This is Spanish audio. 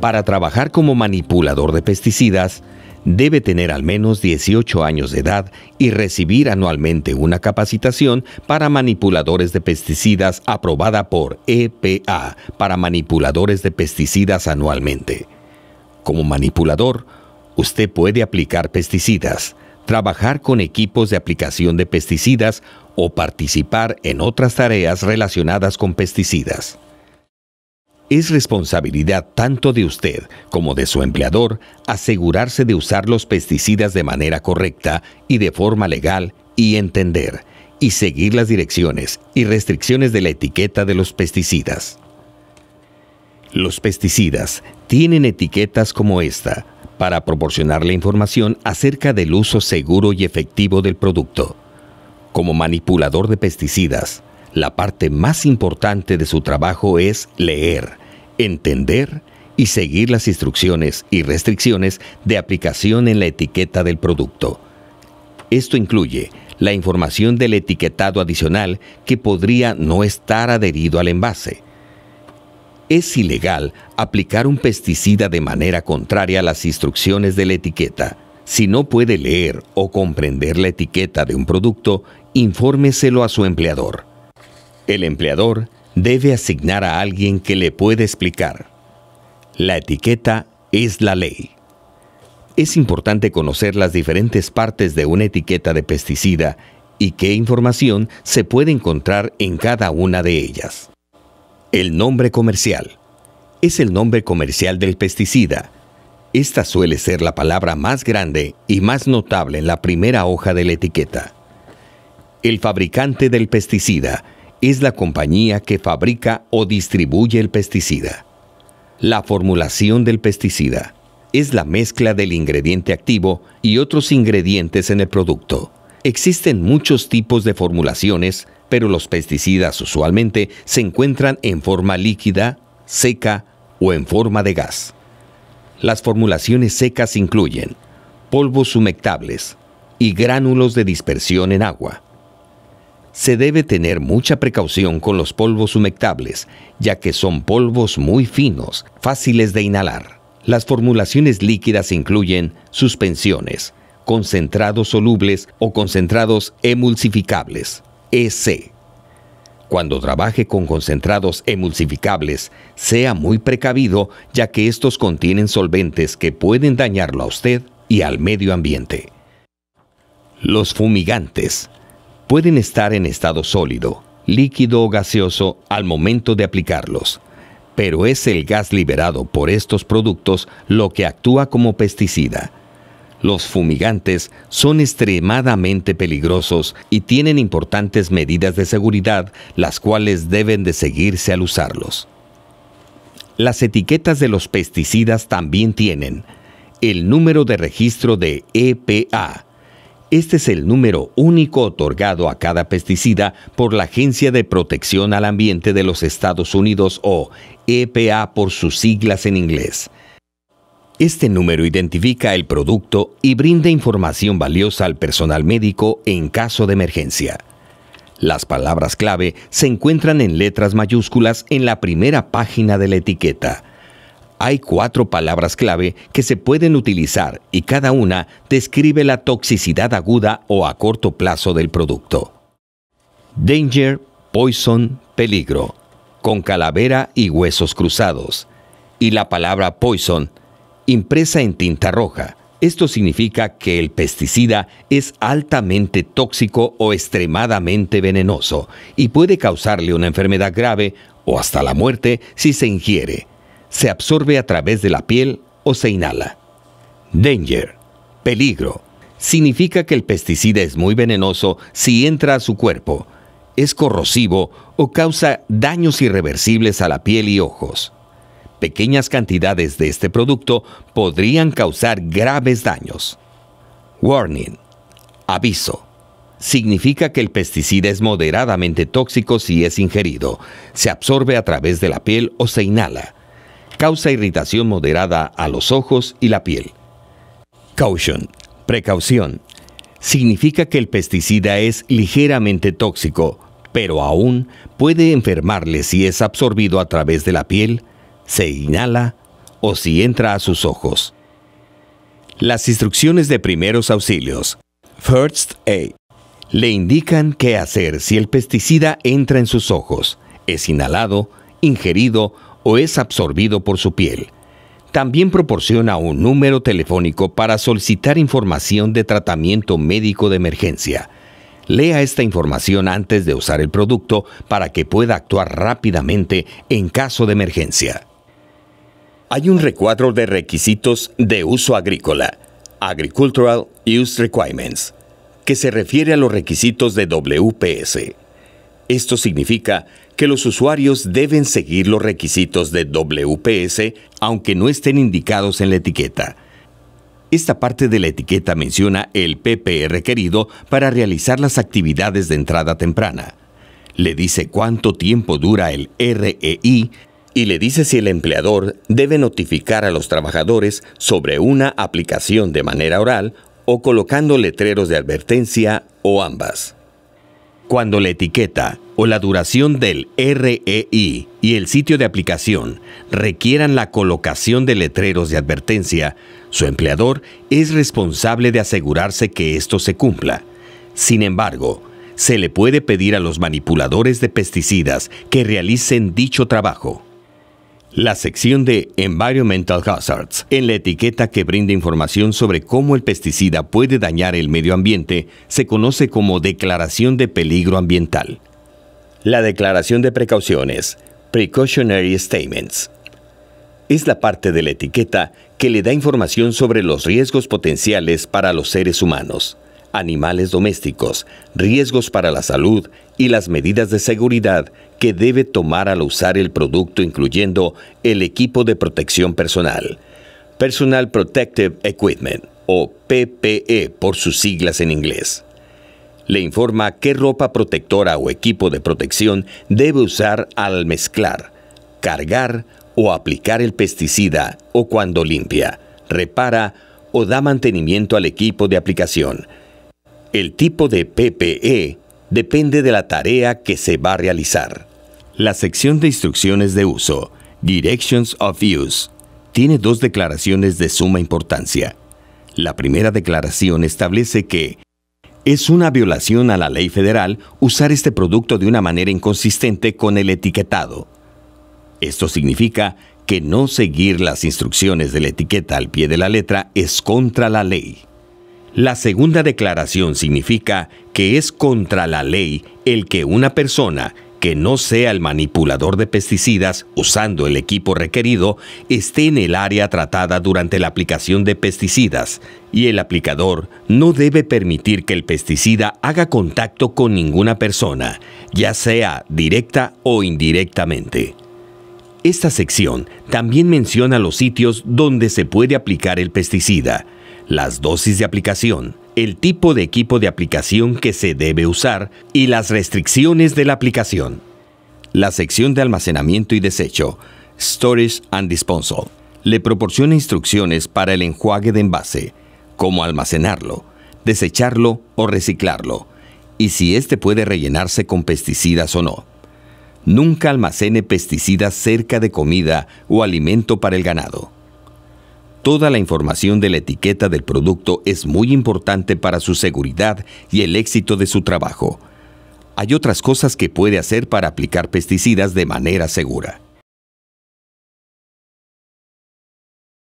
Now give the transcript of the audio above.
Para trabajar como manipulador de pesticidas, debe tener al menos 18 años de edad y recibir anualmente una capacitación para manipuladores de pesticidas aprobada por EPA para manipuladores de pesticidas anualmente. Como manipulador, usted puede aplicar pesticidas, trabajar con equipos de aplicación de pesticidas o participar en otras tareas relacionadas con pesticidas. Es responsabilidad tanto de usted como de su empleador asegurarse de usar los pesticidas de manera correcta y de forma legal y entender y seguir las direcciones y restricciones de la etiqueta de los pesticidas. Los pesticidas tienen etiquetas como esta para proporcionar la información acerca del uso seguro y efectivo del producto. Como manipulador de pesticidas, la parte más importante de su trabajo es leer, entender y seguir las instrucciones y restricciones de aplicación en la etiqueta del producto. Esto incluye la información del etiquetado adicional que podría no estar adherido al envase. Es ilegal aplicar un pesticida de manera contraria a las instrucciones de la etiqueta. Si no puede leer o comprender la etiqueta de un producto, infórmeselo a su empleador. El empleador debe asignar a alguien que le pueda explicar. La etiqueta es la ley. Es importante conocer las diferentes partes de una etiqueta de pesticida y qué información se puede encontrar en cada una de ellas. El nombre comercial. Es el nombre comercial del pesticida. Esta suele ser la palabra más grande y más notable en la primera hoja de la etiqueta. El fabricante del pesticida es la compañía que fabrica o distribuye el pesticida. La formulación del pesticida es la mezcla del ingrediente activo y otros ingredientes en el producto. Existen muchos tipos de formulaciones, pero los pesticidas usualmente se encuentran en forma líquida, seca o en forma de gas. Las formulaciones secas incluyen polvos humectables y gránulos de dispersión en agua. Se debe tener mucha precaución con los polvos humectables, ya que son polvos muy finos, fáciles de inhalar. Las formulaciones líquidas incluyen suspensiones, concentrados solubles o concentrados emulsificables, EC. Cuando trabaje con concentrados emulsificables, sea muy precavido ya que estos contienen solventes que pueden dañarlo a usted y al medio ambiente. Los fumigantes pueden estar en estado sólido, líquido o gaseoso al momento de aplicarlos, pero es el gas liberado por estos productos lo que actúa como pesticida. Los fumigantes son extremadamente peligrosos y tienen importantes medidas de seguridad, las cuales deben de seguirse al usarlos. Las etiquetas de los pesticidas también tienen el número de registro de EPA, este es el número único otorgado a cada pesticida por la Agencia de Protección al Ambiente de los Estados Unidos o EPA por sus siglas en inglés. Este número identifica el producto y brinda información valiosa al personal médico en caso de emergencia. Las palabras clave se encuentran en letras mayúsculas en la primera página de la etiqueta. Hay cuatro palabras clave que se pueden utilizar y cada una describe la toxicidad aguda o a corto plazo del producto. Danger, poison, peligro, con calavera y huesos cruzados. Y la palabra poison, impresa en tinta roja. Esto significa que el pesticida es altamente tóxico o extremadamente venenoso y puede causarle una enfermedad grave o hasta la muerte si se ingiere se absorbe a través de la piel o se inhala. Danger, peligro, significa que el pesticida es muy venenoso si entra a su cuerpo, es corrosivo o causa daños irreversibles a la piel y ojos. Pequeñas cantidades de este producto podrían causar graves daños. Warning, aviso. Significa que el pesticida es moderadamente tóxico si es ingerido, se absorbe a través de la piel o se inhala Causa irritación moderada a los ojos y la piel. Caution, precaución. Significa que el pesticida es ligeramente tóxico, pero aún puede enfermarle si es absorbido a través de la piel, se inhala o si entra a sus ojos. Las instrucciones de primeros auxilios, First Aid, le indican qué hacer si el pesticida entra en sus ojos, es inhalado, ingerido o es absorbido por su piel. También proporciona un número telefónico para solicitar información de tratamiento médico de emergencia. Lea esta información antes de usar el producto para que pueda actuar rápidamente en caso de emergencia. Hay un recuadro de requisitos de uso agrícola, Agricultural Use Requirements, que se refiere a los requisitos de WPS. Esto significa que los usuarios deben seguir los requisitos de WPS aunque no estén indicados en la etiqueta. Esta parte de la etiqueta menciona el PPE requerido para realizar las actividades de entrada temprana. Le dice cuánto tiempo dura el REI y le dice si el empleador debe notificar a los trabajadores sobre una aplicación de manera oral o colocando letreros de advertencia o ambas. Cuando la etiqueta o la duración del REI y el sitio de aplicación requieran la colocación de letreros de advertencia, su empleador es responsable de asegurarse que esto se cumpla. Sin embargo, se le puede pedir a los manipuladores de pesticidas que realicen dicho trabajo. La sección de Environmental Hazards, en la etiqueta que brinda información sobre cómo el pesticida puede dañar el medio ambiente, se conoce como Declaración de Peligro Ambiental. La Declaración de Precauciones, Precautionary Statements, es la parte de la etiqueta que le da información sobre los riesgos potenciales para los seres humanos, animales domésticos, riesgos para la salud y las medidas de seguridad que debe tomar al usar el producto incluyendo el equipo de protección personal, Personal Protective Equipment o PPE por sus siglas en inglés. Le informa qué ropa protectora o equipo de protección debe usar al mezclar, cargar o aplicar el pesticida o cuando limpia, repara o da mantenimiento al equipo de aplicación. El tipo de PPE depende de la tarea que se va a realizar. La sección de instrucciones de uso, Directions of Use, tiene dos declaraciones de suma importancia. La primera declaración establece que es una violación a la ley federal usar este producto de una manera inconsistente con el etiquetado. Esto significa que no seguir las instrucciones de la etiqueta al pie de la letra es contra la ley. La segunda declaración significa que es contra la ley el que una persona que no sea el manipulador de pesticidas usando el equipo requerido esté en el área tratada durante la aplicación de pesticidas y el aplicador no debe permitir que el pesticida haga contacto con ninguna persona, ya sea directa o indirectamente. Esta sección también menciona los sitios donde se puede aplicar el pesticida, las dosis de aplicación, el tipo de equipo de aplicación que se debe usar y las restricciones de la aplicación. La sección de almacenamiento y desecho, Storage and Disposal, le proporciona instrucciones para el enjuague de envase, cómo almacenarlo, desecharlo o reciclarlo, y si éste puede rellenarse con pesticidas o no. Nunca almacene pesticidas cerca de comida o alimento para el ganado. Toda la información de la etiqueta del producto es muy importante para su seguridad y el éxito de su trabajo. Hay otras cosas que puede hacer para aplicar pesticidas de manera segura.